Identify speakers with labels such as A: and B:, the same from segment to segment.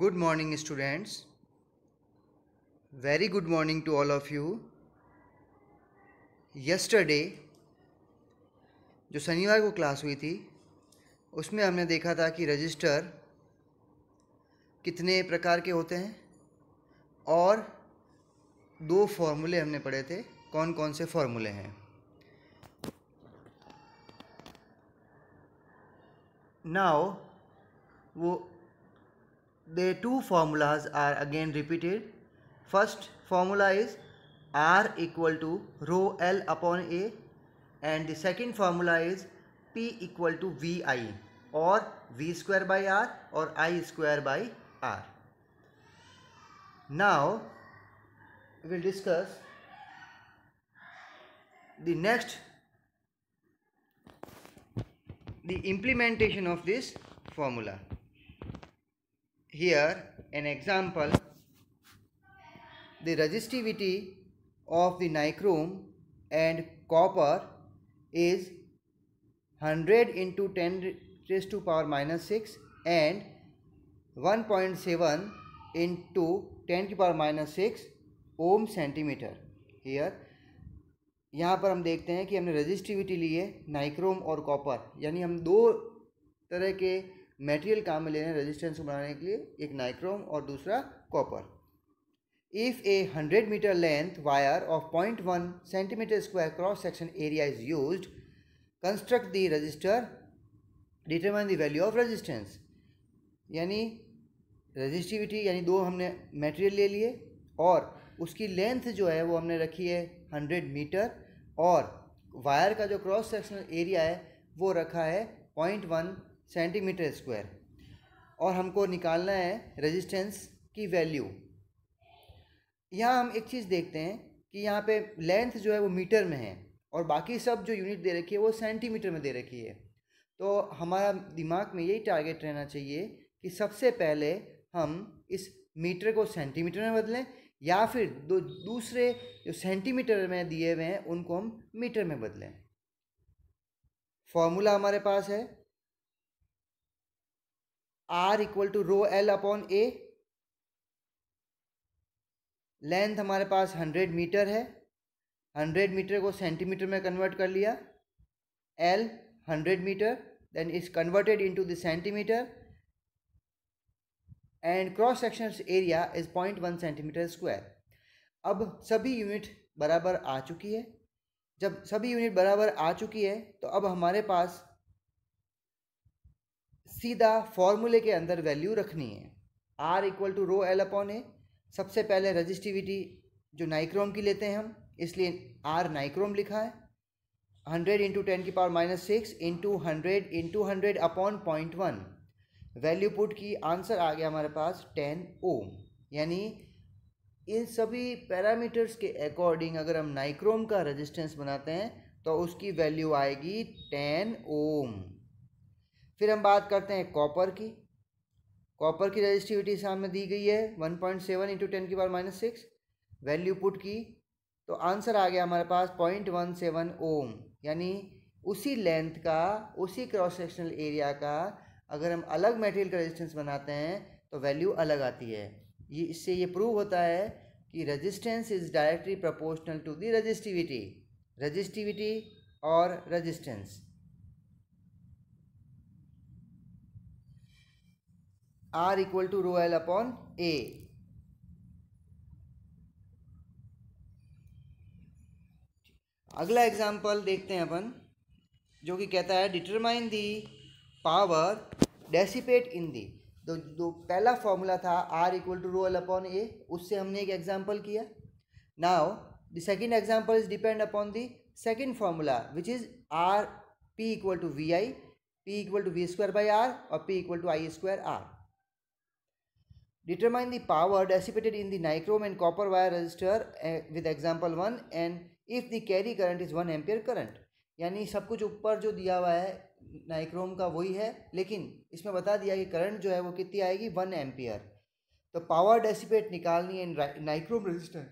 A: Good morning students very good morning to all of you yesterday जो शनिवार को class हुई थी उसमें हमने देखा था कि रजिस्टर कितने प्रकार के होते हैं और दो फॉर्मूले हमने पढ़े थे कौन कौन से फॉर्मूले हैं नाउ वो the two formulas are again repeated. First formula is R equal to rho L upon A and the second formula is P equal to VI or V square by R or I square by R. Now we will discuss the next the implementation of this formula. here an example the resistivity of the nichrome and copper is 100 into 10 raised to power minus 6 and 1.7 into 10 to power minus 6 ohm centimeter here यहाँ पर हम देखते हैं कि हमने resistivity ली है nichrome और copper यानी हम दो तरह के मटेरियल काम में ले रहे हैं रेजिस्टेंस बनाने के लिए एक नाइक्रोम और दूसरा copper if a hundred metre length wire of point one centimetre square cross section area is use construct the resistor determine the value of resistance यानी रजिस्टिविटी यानी दो हमने मेटेरियल ले लिए और उसकी लेंथ जो है वो हमने रखी है हंड्रेड मीटर और वायर का जो क्रॉस सेक्शनल एरिया है वो रखा है पॉइंट वन सेंटीमीटर स्क्वायर और हमको निकालना है रेजिस्टेंस की वैल्यू यहाँ हम एक चीज़ देखते हैं कि यहाँ पे लेंथ जो है वो मीटर में है और बाकी सब जो यूनिट दे रखी है वो सेंटीमीटर में दे रखी है तो हमारा दिमाग में यही टारगेट रहना चाहिए कि सबसे पहले हम इस मीटर को सेंटीमीटर में बदलें या फिर दो दूसरे जो सेंटीमीटर में दिए हुए हैं उनको हम मीटर में बदलें फॉर्मूला हमारे पास है R equal to rho L upon A length हमारे पास हंड्रेड मीटर है हंड्रेड मीटर को सेंटीमीटर में कन्वर्ट कर लिया L hundred metre then is converted into the centimetre and cross section area is point one centimetre square अब सभी unit बराबर आ चुकी है जब सभी यूनिट बराबर आ चुकी है तो अब हमारे पास सीधा फॉर्मूले के अंदर वैल्यू रखनी है R equal to rho L upon A सबसे पहले रजिस्टिविटी जो नाइक्रोम की लेते हैं हम इसलिए आर नाइक्रोम लिखा है हंड्रेड इंटू टेन की power minus six into hundred into hundred upon point one value put की आंसर आ गया हमारे पास टेन ओम यानी इन सभी पैरामीटर्स के अकॉर्डिंग अगर हम नाइक्रोम का रेजिस्टेंस बनाते हैं तो उसकी वैल्यू आएगी टेन ओम फिर हम बात करते हैं कॉपर की कॉपर की रजिस्टिविटी सामने दी गई है one point seven into ten की power minus six value put की तो आंसर आ गया हमारे पास पॉइंट वन सेवन ओम यानी उसी लेंथ का उसी क्रॉस सेक्शनल एरिया का अगर हम अलग मटेरियल का रेजिस्टेंस बनाते हैं तो वैल्यू अलग आती है ये इससे ये प्रूव होता है कि resistance is directly proportional to the resistivity resistivity और resistance R equal to rho L upon A अगला एग्जाम्पल देखते हैं अपन जो कि कहता है determine the power dissipate in the तो जो पहला फॉर्मूला था R equal to rho L upon A उससे हमने एक एग्जाम्पल किया now the second example is depend upon the second formula which is R P equal to V I P equal to V square by R और P equal to I square R Determine the power dissipated in the nichrome and copper wire resistor uh, with example one and if the carry current is one ampere current. यानी सब कुछ ऊपर जो दिया हुआ है nichrome का वही है लेकिन इसमें बता दिया कि करंट जो है वो कितनी आएगी वन एम्पियर तो पावर डेसिपेट निकालनी है नाइक्रोम रेजिस्टेंस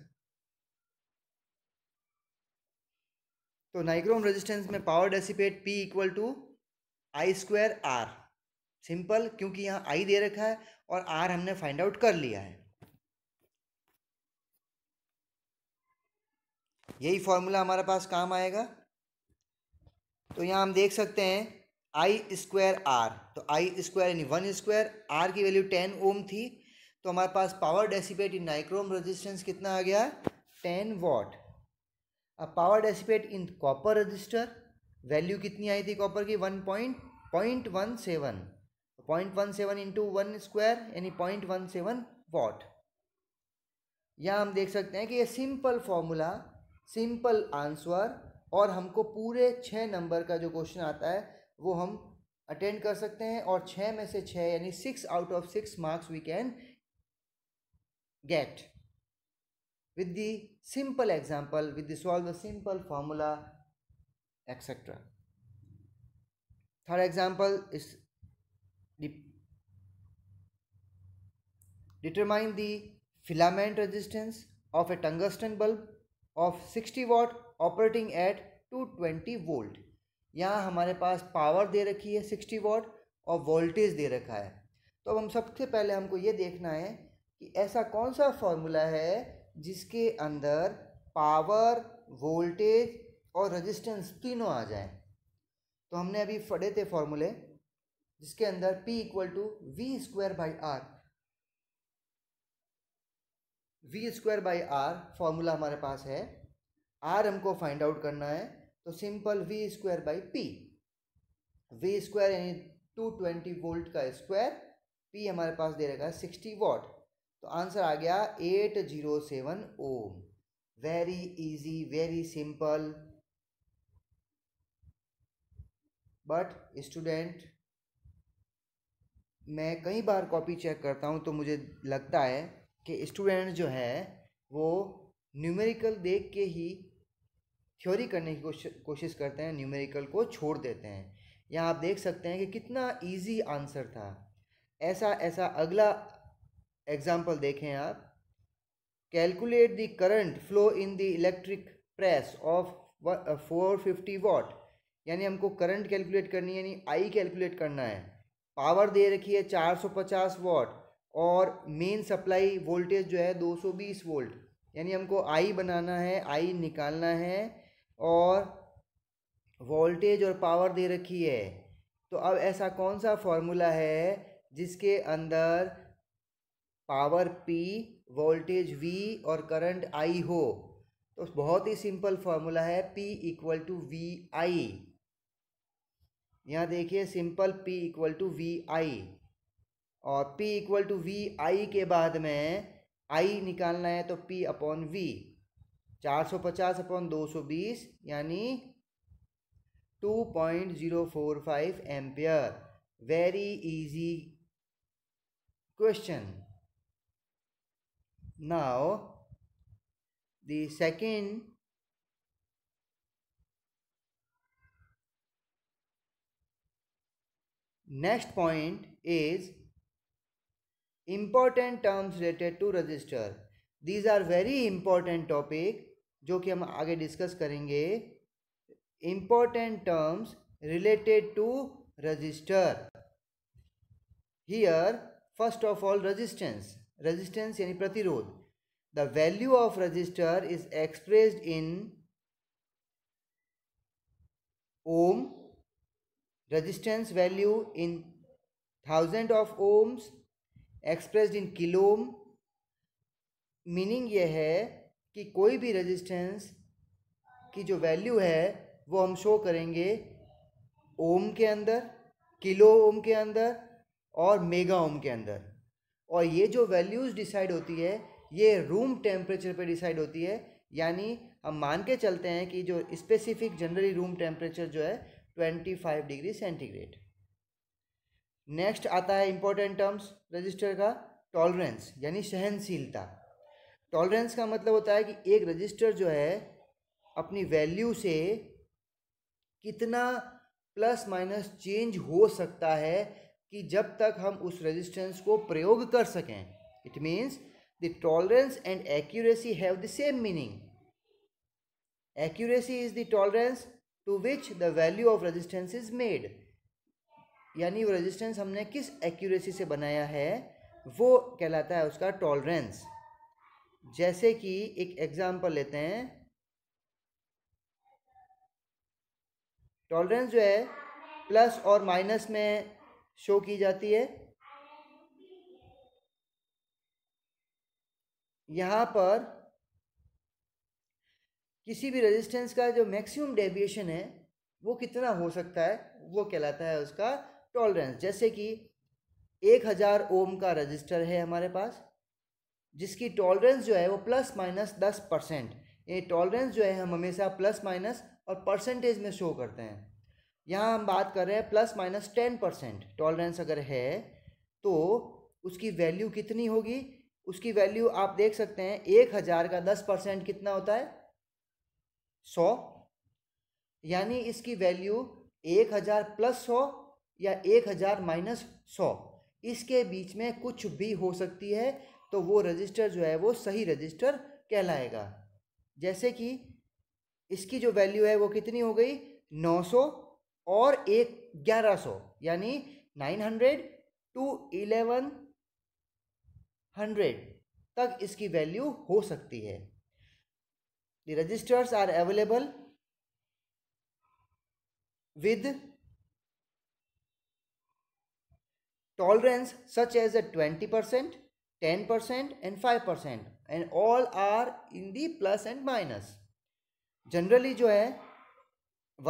A: तो नाइक्रोम रेजिस्टेंस में power dissipate P equal to I square R simple क्योंकि यहाँ आई दे रखा है और आर हमने फाइंड आउट कर लिया है यही फॉर्मूला हमारे पास काम आएगा तो यहाँ हम देख सकते हैं आई स्क्वायर आर तो आई स्क्वायर यानी वन स्क्वायर आर की वैल्यू टेन ओम थी तो हमारे पास power dissipate in nichrome resistance कितना आ गया टेन वॉट अब power dissipate in copper resistor value कितनी आई थी कॉपर की one point point one seven point one seven into one square यानी पॉइंट वन सेवन वॉट यहाँ हम देख सकते हैं कि ये सिंपल फॉर्मूला सिंपल आंसर और हमको पूरे छः नंबर का जो क्वेश्चन आता है वो हम अटेंड कर सकते हैं और छः में से छः यानी six out of six marks we can get with the simple example with the solve the simple formula etcetera third example is determine the filament resistance of a tungsten bulb of 60 watt operating at 220 volt यहाँ हमारे पास power दे रखी है 60 वाट और voltage दे रखा है तो अब हम सबसे पहले हमको ये देखना है कि ऐसा कौन सा फॉर्मूला है जिसके अंदर पावर वोल्टेज और रेजिस्टेंस तीनों आ जाए तो हमने अभी पढ़े थे फॉर्मूले जिसके अंदर P equal to V square by R V square by R formula हमारे पास है आर हमको फाइंड आउट करना है तो simple V square by P V square यानी टू ट्वेंटी वोल्ट का स्क्वायर पी हमारे पास दे रखा है सिक्सटी वॉट तो आंसर आ गया eight zero seven ohm very easy very simple but student मैं कई बार कॉपी चेक करता हूँ तो मुझे लगता है कि स्टूडेंट जो है वो न्यूमेरिकल देख के ही थ्योरी करने की कोश, कोशिश करते हैं न्यूमेरिकल को छोड़ देते हैं यहाँ आप देख सकते हैं कि कितना इजी आंसर था ऐसा ऐसा अगला एग्ज़ाम्पल देखें आप calculate the current flow in the electric press of four fifty watt यानी हमको करंट कैलकुलेट करनी है यानी आई कैलकुलेट करना है पावर दे रखी है 450 वॉट और मेन सप्लाई वोल्टेज जो है 220 वोल्ट यानी हमको आई बनाना है आई निकालना है और वोल्टेज और पावर दे रखी है तो अब ऐसा कौन सा फॉर्मूला है जिसके अंदर पावर पी वोल्टेज वी और करंट आई हो तो बहुत ही सिंपल फॉर्मूला है P equal to V I यहाँ देखिए simple P equal to V I और P equal to V I के बाद में आई निकालना है तो P अपॉन वी चार सौ पचास अपॉन दो सौ बीस यानी two point zero four five ampere very easy question now the second next point is important terms related to resistor these are very important topic जो कि हम आगे डिस्कस करेंगे important terms related to resistor here first of all resistance resistance यानी प्रतिरोध the value of resistor is expressed in ohm resistance value in thousand of ohms expressed in kilohm meaning meaning यह है कि कोई भी resistance की जो value है वो हम शो करेंगे ओम के अंदर किलो ओम के अंदर और मेगा ओम के अंदर और ये जो वैल्यूज़ डिसाइड होती है ये रूम टेम्परेचर पे डिसाइड होती है यानी हम मान के चलते हैं कि जो स्पेसिफिक जनरली रूम टेम्परेचर जो है twenty five degree centigrade next आता है इंपॉर्टेंट टर्म्स रजिस्टर का टॉलरेंस यानी सहनशीलता टॉलरेंस का मतलब होता है कि एक रजिस्टर जो है अपनी वैल्यू से कितना प्लस माइनस चेंज हो सकता है कि जब तक हम उस रेजिस्टेंस को प्रयोग कर सकें it means the tolerance and accuracy have the same meaning accuracy is the tolerance to which the value of resistance is made यानी वो रेजिस्टेंस हमने किस एक्यूरेसी से बनाया है वो कहलाता है उसका टॉलरेंस जैसे कि एक एग्जाम्पल लेते हैं टॉलरेंस जो है प्लस और माइनस में शो की जाती है यहाँ पर किसी भी रेजिस्टेंस का जो मैक्सिमम डेविएशन है वो कितना हो सकता है वो कहलाता है उसका टॉलरेंस जैसे कि एक हज़ार ओम का रजिस्टर है हमारे पास जिसकी टॉलरेंस जो है वो प्लस माइनस दस परसेंट ये टॉलरेंस जो है हम हमेशा प्लस माइनस और परसेंटेज में शो करते हैं यहाँ हम बात कर रहे हैं plus minus ten percent tolerance अगर है तो उसकी वैल्यू कितनी होगी उसकी वैल्यू आप देख सकते हैं एक हज़ार का दस परसेंट कितना होता है सौ यानी इसकी वैल्यू एक हज़ार प्लस सौ या एक हज़ार माइनस सौ इसके बीच में कुछ भी हो सकती है तो वो रजिस्टर जो है वो सही रजिस्टर कहलाएगा जैसे कि इसकी जो वैल्यू है वो कितनी हो गई नौ सौ और एक ग्यारह सौ यानी nine hundred to eleven hundred तक इसकी वैल्यू हो सकती है the registers are available with tolerance such as a 20% 10% and 5% and all are in the plus and minus generally jo hai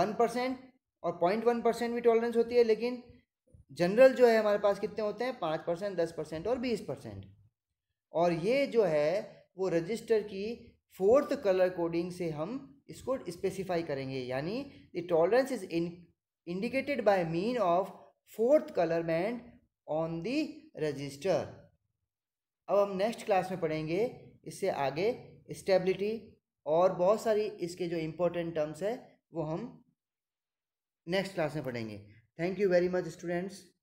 A: 1% or 0.1% bhi tolerance hoti hai lekin general जो है हमारे पास कितने होते हैं पाँच परसेंट दस परसेंट और बीस परसेंट और ये जो है वो रजिस्टर की फोर्थ कलर कोडिंग से हम इसको स्पेसिफाई करेंगे यानी the tolerance is in indicated by mean of fourth colour band on the resistor अब हम नेक्स्ट क्लास में पढ़ेंगे इससे आगे स्टेबिलिटी और बहुत सारी इसके जो इम्पोर्टेंट टर्म्स है वो हम नेक्स्ट क्लास में पढ़ेंगे thank you very much students